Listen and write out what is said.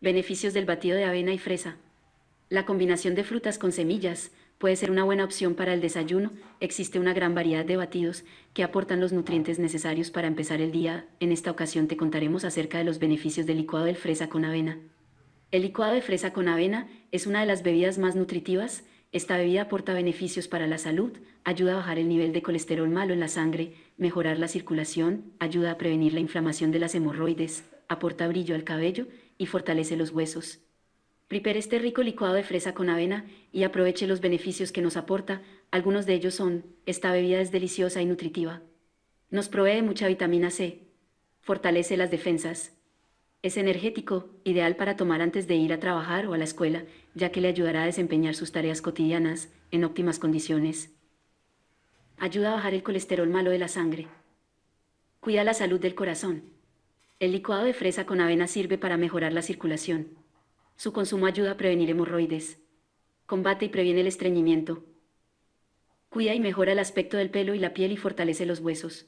Beneficios del batido de avena y fresa. La combinación de frutas con semillas puede ser una buena opción para el desayuno. Existe una gran variedad de batidos que aportan los nutrientes necesarios para empezar el día. En esta ocasión te contaremos acerca de los beneficios del licuado de fresa con avena. El licuado de fresa con avena es una de las bebidas más nutritivas. Esta bebida aporta beneficios para la salud, ayuda a bajar el nivel de colesterol malo en la sangre, mejorar la circulación, ayuda a prevenir la inflamación de las hemorroides, aporta brillo al cabello y fortalece los huesos. Prepare este rico licuado de fresa con avena y aproveche los beneficios que nos aporta. Algunos de ellos son, esta bebida es deliciosa y nutritiva. Nos provee mucha vitamina C. Fortalece las defensas. Es energético, ideal para tomar antes de ir a trabajar o a la escuela, ya que le ayudará a desempeñar sus tareas cotidianas en óptimas condiciones. Ayuda a bajar el colesterol malo de la sangre. Cuida la salud del corazón. El licuado de fresa con avena sirve para mejorar la circulación. Su consumo ayuda a prevenir hemorroides. Combate y previene el estreñimiento. Cuida y mejora el aspecto del pelo y la piel y fortalece los huesos.